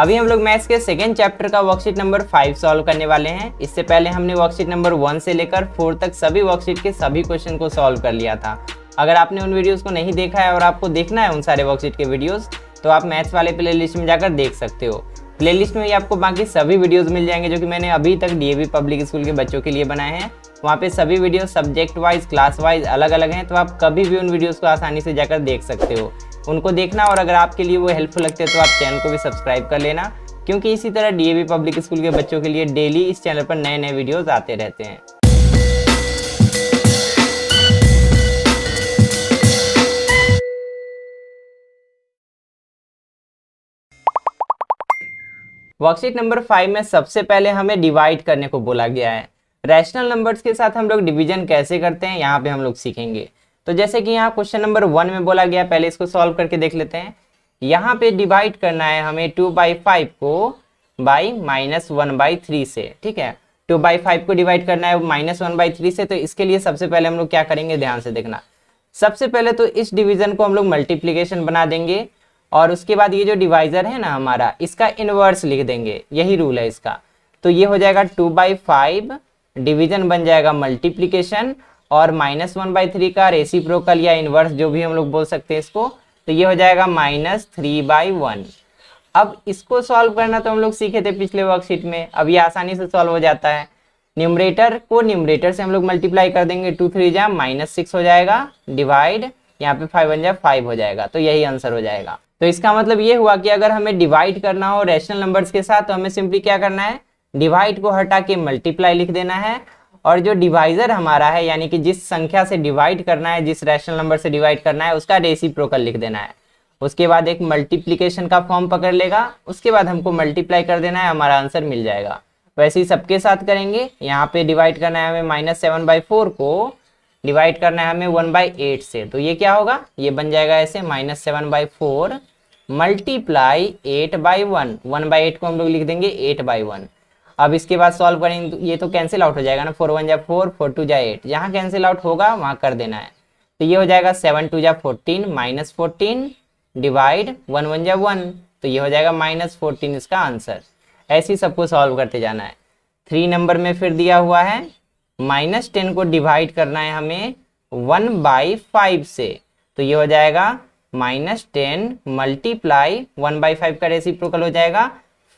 अभी हम लोग मैथ्स के सेकेंड चैप्टर का वर्कशीट नंबर फाइव सॉल्व करने वाले हैं इससे पहले हमने वर्कशीट नंबर वन से लेकर फोर तक सभी वर्कशीट के सभी क्वेश्चन को सॉल्व कर लिया था अगर आपने उन वीडियोस को नहीं देखा है और आपको देखना है उन सारे वर्कशीट के वीडियोस तो आप मैथ्स वाले प्लेलिस्ट में जाकर देख सकते हो प्लेलिस्ट में ही आपको बाकी सभी वीडियोस मिल जाएंगे जो कि मैंने अभी तक डी पब्लिक स्कूल के बच्चों के लिए बनाए हैं वहाँ पे सभी video subject wise class wise अलग अलग हैं तो आप कभी भी उन वीडियोज़ को आसानी से जाकर देख सकते हो उनको देखना और अगर आपके लिए वो हेल्पफुल लगते हैं तो आप चैनल को भी सब्सक्राइब कर लेना क्योंकि इसी तरह डी पब्लिक स्कूल के बच्चों के लिए डेली इस चैनल पर नए नए वीडियोज़ आते रहते हैं वर्कशीट नंबर फाइव में सबसे पहले हमें डिवाइड करने को बोला गया है रैशनल नंबर्स के साथ हम लोग डिवीजन कैसे करते हैं यहाँ पे हम लोग सीखेंगे तो जैसे कि यहाँ क्वेश्चन नंबर वन में बोला गया पहले इसको सॉल्व करके देख लेते हैं यहाँ पे डिवाइड करना है हमें टू बाई फाइव को by minus one by three से ठीक है टू बाई फाइव को डिवाइड करना है माइनस वन बाई थ्री से तो इसके लिए सबसे पहले हम लोग क्या करेंगे ध्यान से देखना सबसे पहले तो इस डिवीजन को हम लोग मल्टीप्लीकेशन बना देंगे और उसके बाद ये जो डिवाइजर है ना हमारा इसका इन्वर्स लिख देंगे यही रूल है इसका तो ये हो जाएगा टू बाई फाइव डिविजन बन जाएगा मल्टीप्लीकेशन और माइनस वन बाई थ्री का रेसी प्रोकल या इनवर्स जो भी हम लोग बोल सकते हैं इसको तो ये हो जाएगा माइनस थ्री बाई वन अब इसको सॉल्व करना तो हम लोग सीखे थे पिछले वर्कशीट में अब ये आसानी से सॉल्व हो जाता है न्यूमरेटर को न्यूमरेटर से हम लोग मल्टीप्लाई कर देंगे टू थ्री जा माइनस सिक्स हो जाएगा डिवाइड यहाँ पे फाइव वन जा फाइव हो जाएगा तो यही आंसर हो जाएगा तो इसका मतलब ये हुआ कि अगर हमें डिवाइड करना हो रैशनल नंबर्स के साथ तो हमें सिंपली क्या करना है डिवाइड को हटा के मल्टीप्लाई लिख देना है और जो डिवाइजर हमारा है यानी कि जिस संख्या से डिवाइड करना है जिस रैशनल नंबर से डिवाइड करना है उसका रेसिप्रोकल लिख देना है उसके बाद एक मल्टीप्लीकेशन का फॉर्म पकड़ लेगा उसके बाद हमको मल्टीप्लाई कर देना है हमारा आंसर मिल जाएगा वैसे ही सबके साथ करेंगे यहाँ पे डिवाइड करना है हमें माइनस सेवन बाई फोर को डिवाइड करना है हमें वन बाई एट से तो ये क्या होगा ये बन जाएगा ऐसे minus seven by four multiply eight by one one by eight को हम लोग लिख देंगे एट बाई वन अब इसके बाद सॉल्व करेंगे तो ये तो कैंसिल आउट हो जाएगा ना फोर वन जा फोर फोर टू जा एट जहाँ कैंसिल आउट होगा वहाँ कर देना है तो ये हो जाएगा सेवन टू जा fourteen minus fourteen divide one one जा वन तो ये हो जाएगा माइनस फोर्टीन इसका आंसर ऐसे ही सबको सॉल्व करते जाना है थ्री नंबर में फिर दिया हुआ है माइनस टेन को डिवाइड करना है हमें वन बाई फाइव से तो ये हो जाएगा minus ten multiply one by five का रेसिप्रोकल हो जाएगा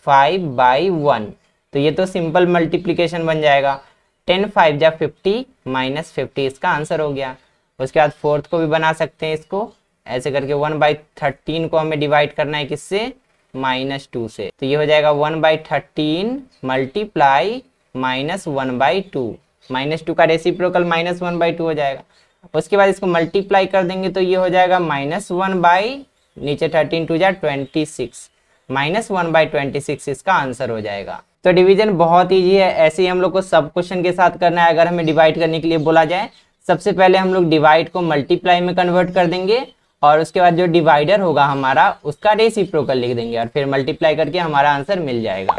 फाइव बाई वन तो ये तो सिंपल मल्टीप्लीकेशन बन जाएगा टेन फाइव जा फिफ्टी माइनस फिफ्टी इसका आंसर हो गया उसके बाद फोर्थ को भी बना सकते हैं इसको ऐसे करके वन बाई थर्टीन को हमें डिवाइड करना है किससे माइनस टू से तो ये हो जाएगा one by thirteen multiply minus one by two minus two का reciprocal minus one by two हो जाएगा उसके बाद इसको मल्टीप्लाई कर देंगे तो ये हो जाएगा माइनस वन बाई नीचे थर्टीन टू जा twenty six minus one by twenty six इसका आंसर हो जाएगा तो डिवीजन बहुत इजी है ऐसे ही हम लोग को सब क्वेश्चन के साथ करना है अगर हमें डिवाइड करने के लिए बोला जाए सबसे पहले हम लोग डिवाइड को मल्टीप्लाई में कन्वर्ट कर देंगे और उसके बाद जो डिवाइडर होगा हमारा उसका प्रोकर लिख देंगे और फिर मल्टीप्लाई करके हमारा आंसर मिल जाएगा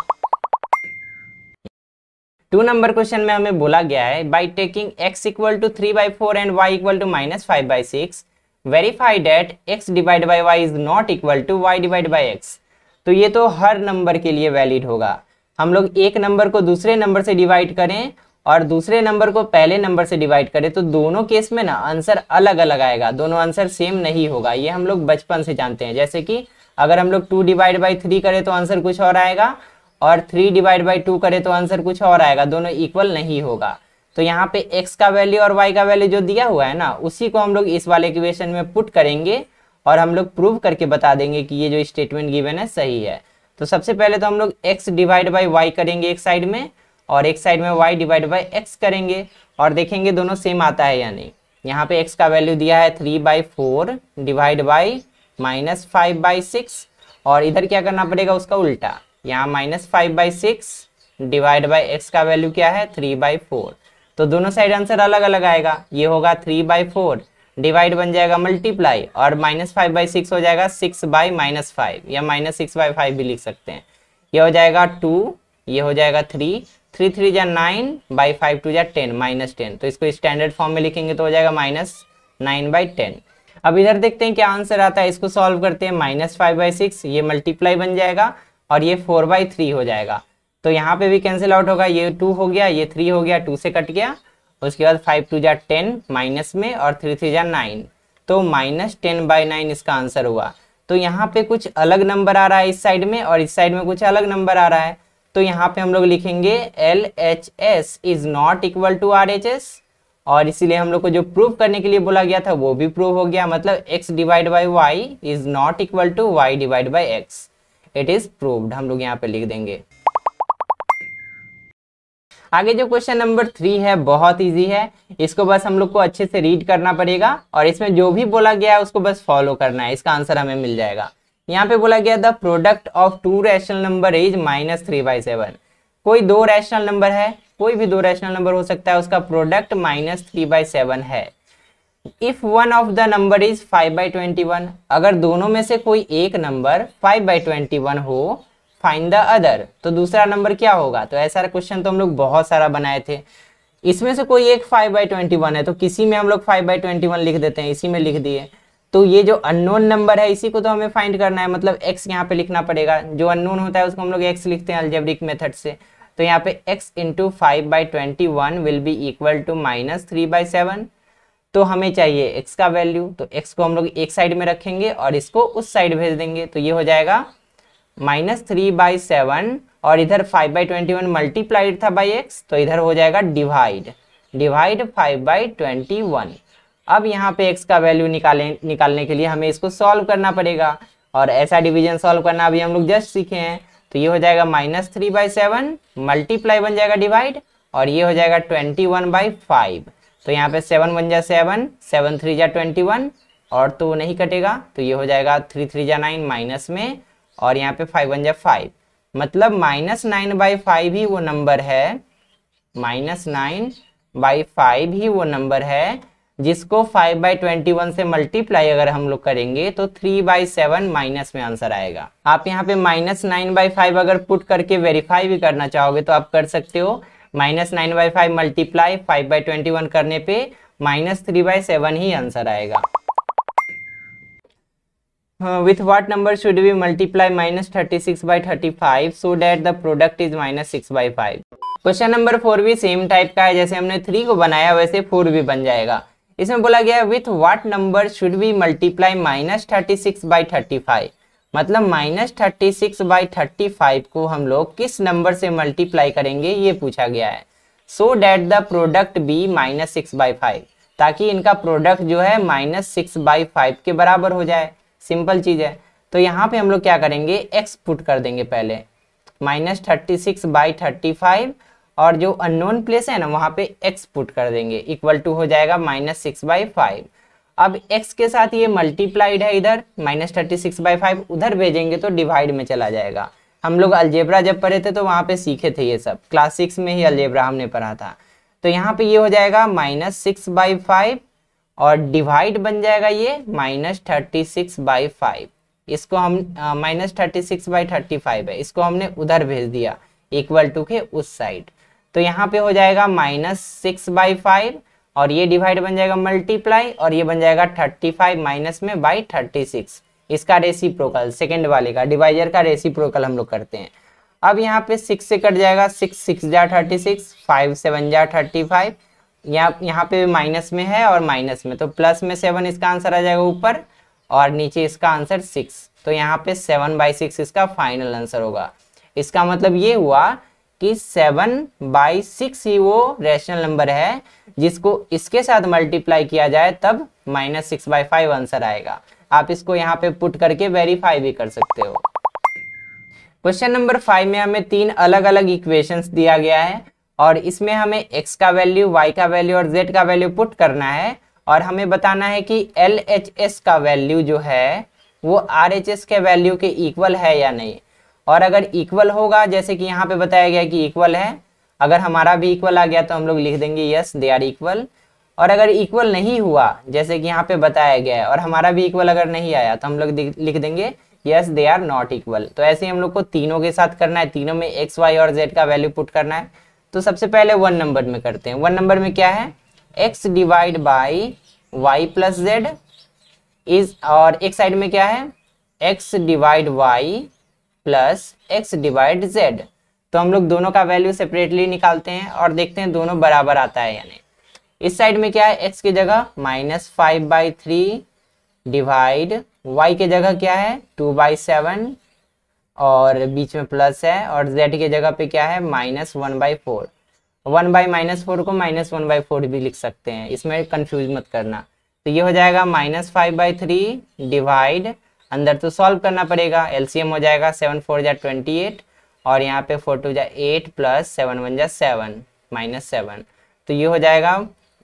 टू नंबर क्वेश्चन में हमें बोला गया है by taking X equal to three by four and Y equal to minus five by six verify that X divide by Y is not equal to Y divide by X तो ये तो हर number के लिए valid होगा हम लोग एक number को दूसरे नंबर से डिवाइड करें और दूसरे नंबर को पहले नंबर से डिवाइड करें तो दोनों केस में ना आंसर अलग अलग आएगा दोनों आंसर सेम नहीं होगा ये हम लोग बचपन से जानते हैं जैसे कि अगर हम लोग टू डिवाइड बाई थ्री करें तो आंसर कुछ और आएगा और थ्री डिवाइड बाई टू करें तो आंसर कुछ और आएगा दोनों इक्वल नहीं होगा तो यहाँ पे एक्स का वैल्यू और वाई का वैल्यू जो दिया हुआ है ना उसी को हम लोग इस वाले इक्वेशन में पुट करेंगे और हम लोग प्रूव करके बता देंगे कि ये जो स्टेटमेंट गिवन है सही है तो सबसे पहले तो हम लोग एक्स डिवाइड बाई वाई करेंगे एक साइड में और एक साइड में वाई डिवाइड बाई एक्स करेंगे और देखेंगे दोनों सेम आता है या नहीं यहाँ पे एक्स का वैल्यू दिया है three by four divide by minus five by six और इधर क्या करना पड़ेगा उसका उल्टा यहाँ minus five by six divide by X का वैल्यू क्या है थ्री बाई फोर तो दोनों साइड आंसर अलग अलग आएगा ये होगा थ्री बाई फोर डिवाइड बन जाएगा मल्टीप्लाई और माइनस फाइव बाई सिक्स हो जाएगा सिक्स बाई माइनस फाइव या माइनस सिक्स बाई फाइव भी लिख सकते हैं ये हो जाएगा टू ये हो जाएगा थ्री थ्री थ्री या नाइन बाई फाइव टू या टेन माइनस टेन तो इसको स्टैंडर्ड फॉर्म में लिखेंगे तो हो जाएगा माइनस नाइन बाई टेन अब इधर देखते हैं क्या आंसर आता है इसको सॉल्व करते हैं माइनस फाइव बाई सिक्स ये मल्टीप्लाई बन जाएगा और ये फोर बाई थ्री हो जाएगा तो यहाँ पे भी कैंसिल आउट होगा ये टू हो गया ये थ्री हो गया टू से कट गया उसके बाद फाइव टू जा टेन माइनस में और थ्री थ्री जा नाइन तो माइनस टेन बाई नाइन इसका आंसर हुआ तो यहाँ पे कुछ अलग नंबर आ रहा है इस साइड में और इस साइड में कुछ अलग नंबर आ रहा है तो यहाँ पे हम लोग लिखेंगे L H S is not equal to R H S और इसीलिए हम लोग को जो प्रूव करने के लिए बोला गया था वो भी प्रूव हो गया मतलब X divide by Y is not equal to Y divide by X it is proved हम लोग यहाँ पे लिख देंगे आगे जो क्वेश्चन नंबर थ्री है बहुत इजी है इसको बस हम लोग को अच्छे से रीड करना पड़ेगा और इसमें जो भी बोला गया है उसको बस फॉलो करना है इसका आंसर हमें मिल जाएगा यहाँ पे बोला गया the product of two rational number is minus three by seven कोई दो रैशनल नंबर है कोई भी दो रैशनल नंबर हो सकता है उसका product minus three by seven है if one of the number is five by twenty one अगर दोनों में से कोई एक number five by twenty one हो फाइंड द अदर तो दूसरा नंबर क्या होगा तो ऐसा क्वेश्चन तो हम लोग बहुत सारा बनाए थे इसमें से कोई एक फाइव बाई ट्वेंटी वन है तो किसी में हम लोग फाइव बाई ट्वेंटी वन लिख देते हैं इसी में लिख दिए तो ये जो अननोन नंबर है इसी को तो हमें फाइंड करना है मतलब एक्स यहाँ पे लिखना पड़ेगा जो अननोन होता है उसको हम लोग एक्स लिखते हैं अल्जेब्रिक मेथड से तो यहाँ पे x into five by twenty one will be equal to minus three by seven तो हमें चाहिए x का वैल्यू तो x को हम लोग एक साइड में रखेंगे और इसको उस साइड भेज देंगे तो ये हो जाएगा माइनस थ्री बाई सेवन और इधर five by twenty one multiplied था बाई एक्स तो इधर हो जाएगा divide divide five by twenty one अब यहाँ पे एक्स का वैल्यू निकाले निकालने के लिए हमें इसको सॉल्व करना पड़ेगा और ऐसा डिवीजन सॉल्व करना अभी हम लोग जस्ट सीखे हैं तो ये हो जाएगा minus three by seven multiply बन जाएगा डिवाइड और ये हो जाएगा ट्वेंटी वन बाई फाइव तो यहाँ पे सेवन बन जाए सेवन सेवन थ्री जा ट्वेंटी वन और तो नहीं कटेगा तो ये हो जाएगा थ्री थ्री जा नाइन माइनस में और यहाँ पे फाइव वन जब फाइव मतलब माइनस नाइन बाई फाइव ही वो नंबर है माइनस नाइन बाई फाइव ही वो नंबर है जिसको फाइव बाई ट्वेंटी वन से मल्टीप्लाई अगर हम लोग करेंगे तो थ्री बाई सेवन माइनस में आंसर आएगा आप यहाँ पे माइनस नाइन बाई फाइव अगर पुट करके वेरीफाई भी करना चाहोगे तो आप कर सकते हो minus nine by five multiply five by twenty one करने पे माइनस थ्री बाई सेवन ही आंसर आएगा Uh, with what number should we multiply minus 36 by 35 so that the product is minus 6 by 5 question number four भी same type का है जैसे हमने three को बनाया वैसे फोर भी बन जाएगा इसमें बोला गया with what number should be multiply minus thirty six by thirty five मतलब minus thirty six by thirty five को हम लोग किस नंबर से मल्टीप्लाई करेंगे ये पूछा गया है so that the product be minus six by five ताकि इनका प्रोडक्ट जो है माइनस सिक्स बाई फाइव के बराबर हो जाए सिंपल चीज़ है तो यहाँ पे हम लोग क्या करेंगे एक्स पुट कर देंगे पहले minus thirty six by thirty five और जो अननोन प्लेस है ना वहाँ पे एक्स पुट कर देंगे इक्वल टू हो जाएगा माइनस सिक्स बाई फाइव अब एक्स के साथ ये मल्टीप्लाइड है इधर minus thirty six by five उधर भेजेंगे तो डिवाइड में चला जाएगा हम लोग अल्जेब्रा जब पढ़े थे तो वहाँ पे सीखे थे ये सब क्लास सिक्स में ही अल्जेब्रा हमने पढ़ा था तो यहाँ पे ये हो जाएगा माइनस सिक्स बाई फाइव और डिवाइड बन जाएगा ये minus thirty six by five इसको हम minus thirty six by thirty five है इसको हमने उधर भेज दिया इक्वल टू के उस साइड तो यहाँ पे हो जाएगा माइनस सिक्स बाई फाइव और ये डिवाइड बन जाएगा मल्टीप्लाई और ये बन जाएगा थर्टी फाइव माइनस में बाई थर्टी सिक्स इसका रेसी प्रोकल सेकेंड वाले का डिवाइजर का रेसी प्रोकल हम लोग करते हैं अब यहाँ पे सिक्स से कट जाएगा सिक्स सिक्स जा थर्टी सिक्स फाइव सेवन जा थर्टी फाइव यहाँ यहाँ पे माइनस में है और माइनस में तो प्लस में सेवन इसका आंसर आ जाएगा ऊपर और नीचे इसका आंसर सिक्स तो यहाँ पे सेवन बाई सिक्स इसका फाइनल आंसर होगा इसका मतलब ये हुआ कि सेवन बाई सिक्स ही वो रेशनल नंबर है जिसको इसके साथ मल्टीप्लाई किया जाए तब minus six by five answer आएगा आप इसको यहाँ पे पुट करके वेरीफाई भी कर सकते हो क्वेश्चन नंबर फाइव में हमें तीन अलग अलग इक्वेशंस दिया गया है और इसमें हमें x का वैल्यू y का वैल्यू और z का वैल्यू पुट करना है और हमें बताना है कि एल एच एस का वैल्यू जो है वो आर एच एस के वैल्यू के इक्वल है या नहीं और अगर इक्वल होगा जैसे कि यहाँ पे बताया गया कि इक्वल है अगर हमारा भी इक्वल आ गया तो हम लोग लिख देंगे यस दे आर इक्वल और अगर इक्वल नहीं हुआ जैसे कि यहाँ पे बताया गया है और हमारा भी इक्वल अगर नहीं आया तो हम लोग लिख देंगे yes they are not equal तो ऐसे ही हम लोग को तीनों के साथ करना है तीनों में एक्स वाई और जेड का वैल्यू पुट करना है तो सबसे पहले वन नंबर में करते हैं वन नंबर में क्या है x divide by y plus z is और एक साइड में क्या है x divide y plus x divide z तो हम लोग दोनों का वैल्यू सेपरेटली निकालते हैं और देखते हैं दोनों बराबर आता है यानी इस साइड में क्या है एक्स की जगह minus five by three divide y की जगह क्या है टू बाई सेवन और बीच में प्लस है और जेड की जगह पे क्या है minus one by four one by minus four को माइनस वन बाई फोर भी लिख सकते हैं इसमें कंफ्यूज मत करना तो ये हो जाएगा minus five by three divide अंदर तो सॉल्व करना पड़ेगा एलसीएम हो जाएगा सेवन फोर जा ट्वेंटी एट और यहाँ पे फोर टू जा एट प्लस सेवन वन जा सेवन माइनस सेवन तो ये हो जाएगा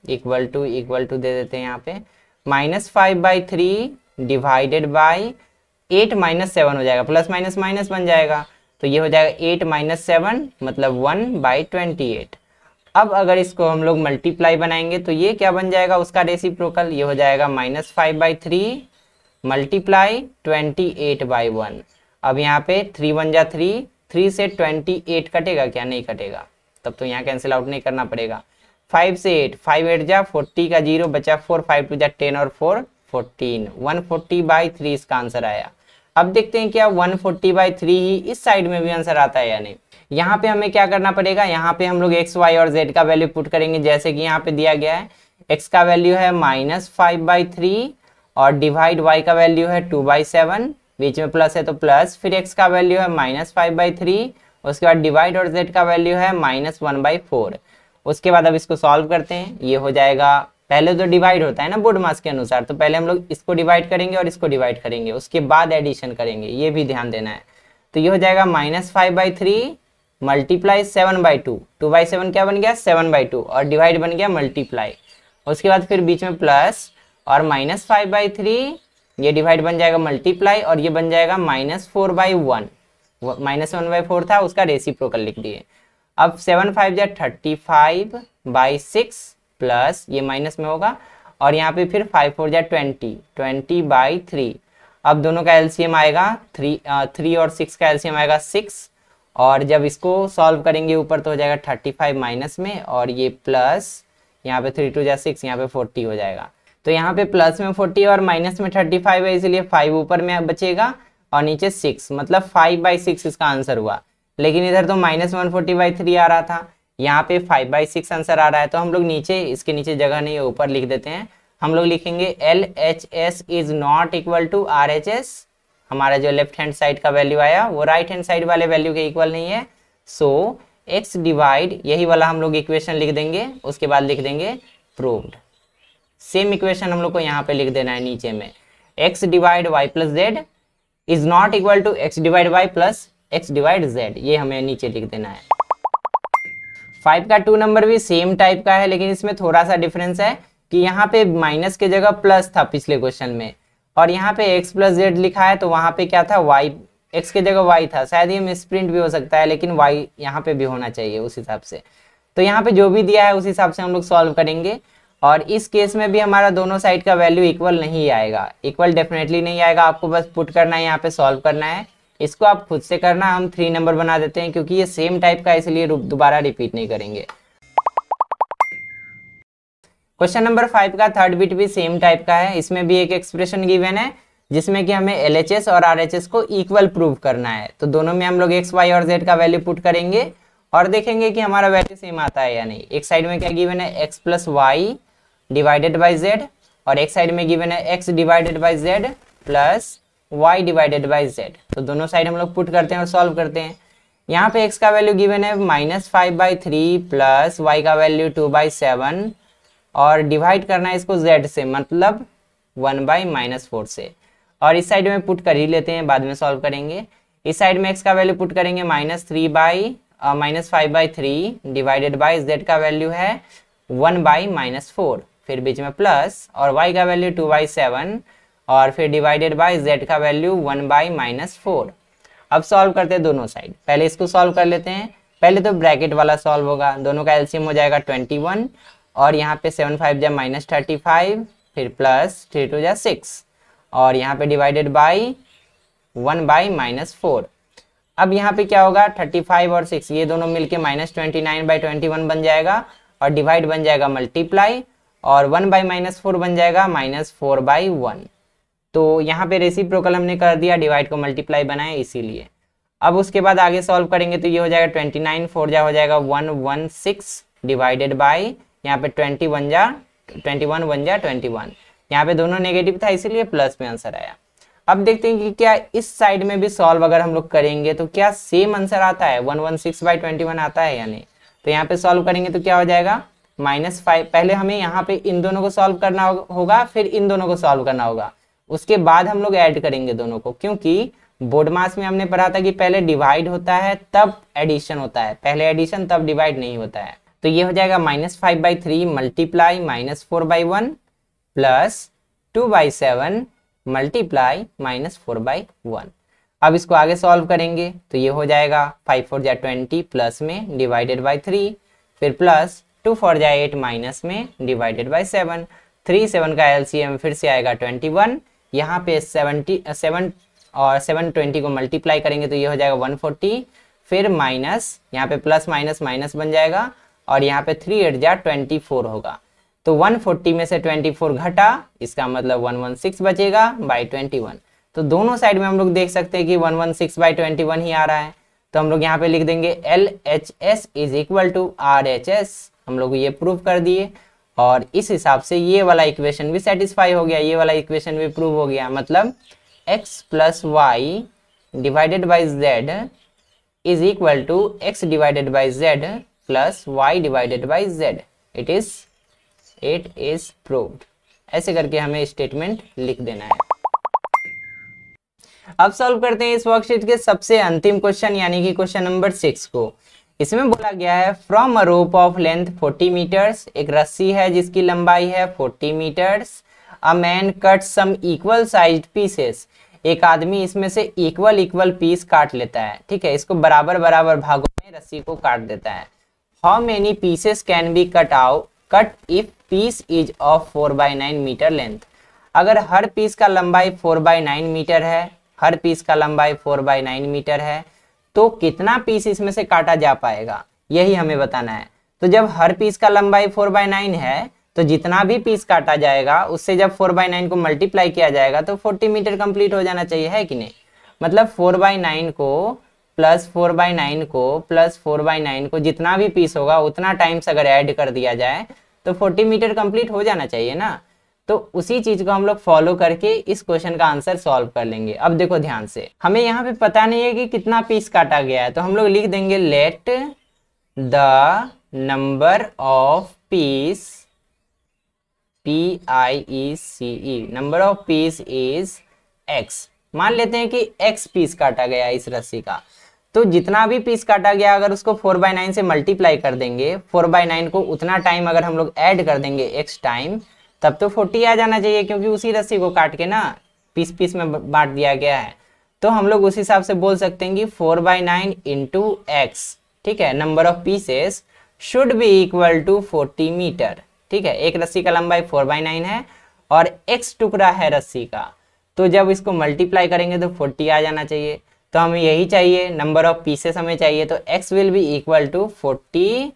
इक्वल टू इक्वल टू दे देते हैं यहाँ पे minus five by three divided by eight minus seven हो जाएगा प्लस माइनस माइनस बन जाएगा तो ये हो जाएगा एट माइनस सेवन मतलब वन बाई ट्वेंटी एट अब अगर इसको हम लोग मल्टीप्लाई बनाएंगे तो ये क्या बन जाएगा उसका रेसिप्रोकल ये हो जाएगा minus five by three multiply twenty eight by one अब यहाँ पे थ्री वन जा थ्री थ्री से ट्वेंटी एट कटेगा क्या नहीं कटेगा तब तो यहाँ कैंसिल आउट नहीं करना पड़ेगा फाइव से एट फाइव एट जा फोर्टी का जीरो बचा फोर फाइव टू जा टेन और four fourteen one forty by three इसका आंसर आया अब देखते हैं क्या वन फोर्टी बाई थ्री ही इस साइड में भी आंसर आता है या नहीं यहाँ पे हमें क्या करना पड़ेगा यहाँ पे हम लोग एक्स वाई और जेड का वैल्यू पुट करेंगे जैसे कि यहाँ पे दिया गया है एक्स का वैल्यू है माइनस फाइव बाई थ्री और डिवाइड वाई का वैल्यू है टू बाई सेवन बीच में प्लस है तो प्लस फिर एक्स का वैल्यू है माइनस फाइव बाई थ्री उसके बाद डिवाइड और जेड का वैल्यू है माइनस वन बाई फोर उसके बाद अब इसको सॉल्व करते हैं ये हो जाएगा पहले तो डिवाइड होता है ना बोर्ड मास के अनुसार तो पहले हम लोग इसको डिवाइड करेंगे और इसको डिवाइड करेंगे उसके बाद एडिशन करेंगे ये भी ध्यान देना है तो ये हो जाएगा minus five by three multiply seven by two two by seven क्या बन गया सेवन बाई टू और डिवाइड बन गया मल्टीप्लाई उसके बाद फिर बीच में प्लस और माइनस फाइव बाई थ्री ये डिवाइड बन जाएगा मल्टीप्लाई और ये बन जाएगा minus four by one minus one by four था उसका रेसिप्रोकल लिख दिए अब सेवन फाइव या thirty five by six plus ये माइनस में होगा और यहाँ पे फिर फाइव फोर जाए ट्वेंटी ट्वेंटी बाई थ्री अब दोनों का एलसीएम आएगा थ्री आ, थ्री और सिक्स का एलसीएम आएगा सिक्स और जब इसको सॉल्व करेंगे ऊपर तो हो जाएगा थर्टी फाइव माइनस में और ये प्लस यहाँ पे थ्री टू जाए सिक्स यहाँ पे फोर्टी हो जाएगा तो यहाँ पे प्लस में फोर्टी और माइनस में थर्टी फाइव है इसलिए फाइव ऊपर में बचेगा और नीचे सिक्स मतलब फाइव बाई सिक्स इसका आंसर हुआ लेकिन इधर तो minus one forty by three आ रहा था यहाँ पे फाइव बाई सिक्स आंसर आ रहा है तो हम लोग नीचे इसके नीचे जगह नहीं ऊपर लिख देते हैं हम लोग लिखेंगे L H S is not equal to R H S हमारा जो लेफ्ट हैंड साइड का वैल्यू आया वो राइट हैंड साइड वाले वैल्यू के इक्वल नहीं है सो एक्स डिवाइड यही वाला हम लोग इक्वेशन लिख देंगे उसके बाद लिख देंगे प्रूव्ड सेम इक्वेशन हम लोग को यहाँ पे लिख देना है नीचे में x divide y plus z is not equal to x divide y plus x divide z ये हमें नीचे लिख देना है फाइव का टू नंबर भी सेम टाइप का है लेकिन इसमें थोड़ा सा डिफरेंस है कि यहाँ पे माइनस की जगह प्लस था पिछले क्वेश्चन में और यहाँ पे एक्स प्लस जेड लिखा है तो वहाँ पे क्या था वाई एक्स की जगह वाई था शायद ये मिसप्रिंट भी हो सकता है लेकिन वाई यहाँ पे भी होना चाहिए उस हिसाब से तो यहाँ पे जो भी दिया है उस हिसाब से हम लोग सॉल्व करेंगे और इस केस में भी हमारा दोनों साइड का वैल्यू इक्वल नहीं आएगा इक्वल डेफिनेटली नहीं आएगा आपको बस पुट करना है यहाँ पे सॉल्व करना है इसको आप खुद से करना हम थ्री नंबर बना देते हैं क्योंकि ये सेम टाइप का इसलिए दोबारा रिपीट नहीं करेंगे क्वेश्चन नंबर फाइव का थर्ड बिट भी सेम टाइप का है इसमें भी एक एक्सप्रेशन गिवन है जिसमें कि हमें एल और आर को इक्वल प्रूव करना है तो दोनों में हम लोग एक्स वाई और जेड का वैल्यू पुट करेंगे और देखेंगे कि हमारा वैल्यू सेम आता है या नहीं एक साइड में क्या गिवन है x plus y divided by z और एक साइड में गिवन है x divided by z plus y divided by z तो दोनों साइड हम लोग पुट करते हैं और सॉल्व करते हैं यहाँ पे x का वैल्यू गिवन है minus five by three plus y का वैल्यू टू बाई सेवन और डिवाइड करना है इसको z से मतलब वन बाई माइनस फोर से और इस साइड में पुट कर ही लेते हैं बाद में सॉल्व करेंगे इस साइड में x का वैल्यू पुट करेंगे minus three by minus five by three divided by z का वैल्यू है वन बाई माइनस फोर फिर बीच में प्लस और y का वैल्यू टू बाई सेवन और फिर डिवाइडेड बाय z का value one by minus four अब सॉल्व करते हैं दोनों साइड पहले इसको सॉल्व कर लेते हैं पहले तो ब्रैकेट वाला सॉल्व होगा दोनों का एलसीएम हो जाएगा ट्वेंटी वन और यहाँ पे सेवन फाइव जा माइनस थर्टी फाइव फिर प्लस थ्री टू जा सिक्स और यहाँ पे divided by one by minus four अब यहाँ पे क्या होगा थर्टी फाइव और सिक्स ये दोनों मिलके minus twenty nine by twenty one बन जाएगा और डिवाइड बन जाएगा मल्टीप्लाई और वन बाई माइनस फोर बन जाएगा माइनस फोर बाई वन तो यहाँ पे रेसिप्रोकल हमने कर दिया डिवाइड को मल्टीप्लाई बनाए इसीलिए अब उसके बाद आगे सॉल्व करेंगे तो ये हो जाएगा ट्वेंटी नाइन फोर जा हो जाएगा one one six divided by यहाँ पे ट्वेंटी वन जा ट्वेंटी वन वन जा ट्वेंटी वन यहाँ पे दोनों नेगेटिव था इसीलिए प्लस में आंसर आया अब देखते हैं कि क्या इस साइड में भी सॉल्व अगर हम लोग करेंगे तो क्या सेम आंसर आता है one one six by twenty one आता है या नहीं तो यहाँ पे सॉल्व करेंगे तो क्या हो जाएगा माइनस फाइव पहले हमें यहाँ पे इन दोनों को सॉल्व करना होगा फिर इन दोनों को सॉल्व करना होगा उसके बाद हम लोग ऐड करेंगे दोनों को क्योंकि बोर्ड में हमने पढ़ा था कि पहले डिवाइड होता है तब एडिशन होता है पहले एडिशन तब डिवाइड नहीं होता है तो ये हो जाएगा minus five by three multiply minus four by one plus two by seven multiply minus four by one अब इसको आगे सॉल्व करेंगे तो ये हो जाएगा फाइव फोर जाए ट्वेंटी प्लस में डिवाइडेड बाई थ्री फिर प्लस टू फोर जाए एट माइनस में divided by seven three seven का एलसीएम फिर से आएगा ट्वेंटी वन यहाँ पे सेवेंटी सेवन और सेवन ट्वेंटी को मल्टीप्लाई करेंगे तो ये हो जाएगा वन फोर्टी फिर माइनस यहाँ पे प्लस माइनस माइनस बन जाएगा और यहाँ पे थ्री एट जा ट्वेंटी फोर होगा तो वन फोर्टी में से ट्वेंटी फोर घटा इसका मतलब वन वन सिक्स बचेगा बाई ट्वेंटी वन तो दोनों साइड में हम लोग देख सकते हैं कि one one six by twenty one ही आ रहा है तो हम लोग यहाँ पे लिख देंगे L H S is equal to R H S हम लोग ये प्रूफ कर दिए और इस हिसाब से ये वाला इक्वेशन भी सेटिस्फाई हो गया ये वाला इक्वेशन भी प्रूव हो गया मतलब x plus y divided by z is equal to x divided by z plus y divided by z it is it is proved ऐसे करके हमें स्टेटमेंट लिख देना है अब सॉल्व करते हैं इस वर्कशीट के सबसे अंतिम क्वेश्चन यानी कि क्वेश्चन नंबर सिक्स को इसमें बोला गया है from a rope of length 40 meters एक रस्सी है जिसकी लंबाई है 40 meters a man cut some equal size pieces एक आदमी इसमें से इक्वल इक्वल पीस काट लेता है ठीक है इसको बराबर बराबर भागों में रस्सी को काट देता है how many pieces can be cut out cut if piece is of four by nine meter length अगर हर पीस का लंबाई फोर बाई नाइन मीटर है हर पीस का लंबाई फोर बाई नाइन मीटर है तो कितना पीस इसमें से काटा जा पाएगा यही हमें बताना है तो जब हर पीस का लंबाई फोर बाय नाइन है तो जितना भी पीस काटा जाएगा उससे जब फोर बाय नाइन को मल्टीप्लाई किया जाएगा तो फोर्टी मीटर कंप्लीट हो जाना चाहिए है कि नहीं मतलब फोर बाय नाइन को प्लस फोर बाय नाइन को प्लस फोर बाय नाइन को जितना भी पीस होगा उतना टाइम्स अगर ऐड कर दिया जाए तो फोर्टी मीटर कंप्लीट हो जाना चाहिए ना तो उसी चीज को हम लोग फॉलो करके इस क्वेश्चन का आंसर सॉल्व कर लेंगे अब देखो ध्यान से हमें यहाँ पे पता नहीं है कि कितना पीस काटा गया है तो हम लोग लिख देंगे let the number of piece P I E C E number of piece is x मान लेते हैं कि एक्स पीस काटा गया इस रस्सी का तो जितना भी पीस काटा गया अगर उसको फोर बाय नाइन से मल्टीप्लाई कर देंगे फोर बाय नाइन को उतना टाइम अगर हम लोग ऐड कर देंगे एक्स टाइम तब तो फोर्टी आ जाना चाहिए क्योंकि उसी रस्सी को काट के ना पीस पीस में बांट दिया गया है तो हम लोग उस हिसाब से बोल सकते हैं कि four by nine into x ठीक है number of pieces should be equal to forty meter ठीक है एक रस्सी का लंबाई फोर बाई नाइन है और एक्स टुकड़ा है रस्सी का तो जब इसको मल्टीप्लाई करेंगे तो फोर्टी आ जाना चाहिए तो हमें यही चाहिए नंबर ऑफ पीसेस हमें चाहिए तो x will be equal to forty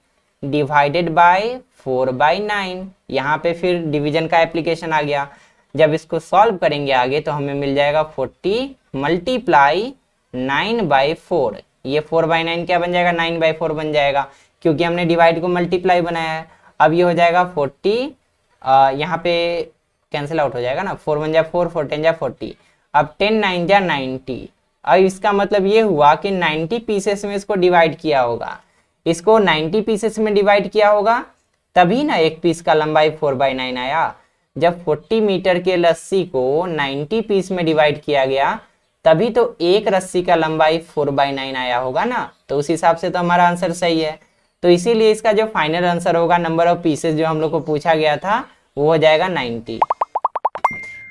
divided by four by nine यहाँ पे फिर डिवीजन का एप्लीकेशन आ गया जब इसको सॉल्व करेंगे आगे तो हमें मिल जाएगा forty multiply nine by four ये फोर बाई नाइन क्या बन जाएगा नाइन बाई फोर बन जाएगा क्योंकि हमने डिवाइड को मल्टीप्लाई बनाया है अब ये हो जाएगा फोर्टी यहाँ पे कैंसिल आउट हो जाएगा ना फोर वन जा फोर फोर टेन जा फोर्टी अब टेन नाइन जा नाइन्टी अब इसका मतलब ये हुआ कि नाइन्टी पीसेस में इसको डिवाइड किया होगा इसको नाइन्टी पीसेस में डिवाइड किया होगा तभी ना एक पीस का लंबाई फोर बाई नाइन आया जब फोर्टी मीटर के रस्सी को 90 पीस में डिवाइड किया गया तभी तो एक रस्सी का लंबाई फोर बाई नाइन आया होगा ना तो उस हिसाब से तो हमारा आंसर सही है तो इसीलिए इसका जो फाइनल आंसर होगा नंबर ऑफ पीसेस जो हम लोग को पूछा गया था वो हो जाएगा 90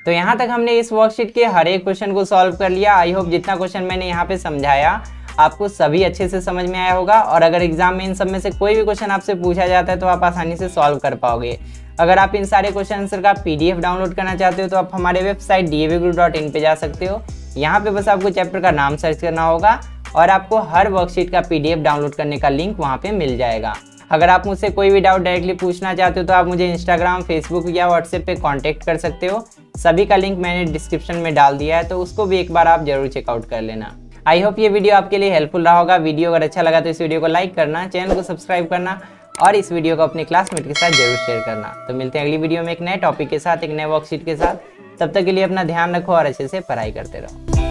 तो यहाँ तक हमने इस वर्कशीट के हर एक क्वेश्चन को सॉल्व कर लिया आई होप जितना क्वेश्चन मैंने यहाँ पे समझाया आपको सभी अच्छे से समझ में आया होगा और अगर एग्जाम में इन सब में से कोई भी क्वेश्चन आपसे पूछा जाता है तो आप आसानी से सॉल्व कर पाओगे अगर आप इन सारे क्वेश्चन आंसर का पीडीएफ डाउनलोड करना चाहते हो तो आप हमारे वेबसाइट डी पे जा सकते हो यहाँ पे बस आपको चैप्टर का नाम सर्च करना होगा और आपको हर वर्कशीट का पीडीएफ डाउनलोड करने का लिंक वहाँ पे मिल जाएगा अगर आप मुझसे कोई भी डाउट डायरेक्टली पूछना चाहते हो तो आप मुझे इंस्टाग्राम फेसबुक या व्हाट्सएप पे कांटेक्ट कर सकते हो सभी का लिंक मैंने डिस्क्रिप्शन में डाल दिया है तो उसको भी एक बार आप जरूर चेकआउट कर लेना आई होप ये वीडियो आपके लिए हेल्पफुल रहा होगा वीडियो अगर अच्छा लगा तो इस वीडियो को लाइक करना चैनल को सब्सक्राइब करना और इस वीडियो को अपने क्लासमेट के साथ जरूर शेयर करना तो मिलते हैं अगली वीडियो में एक नए टॉपिक के साथ एक नए वर्कशीट के साथ तब तक के लिए अपना ध्यान रखो और अच्छे से पढ़ाई करते रहो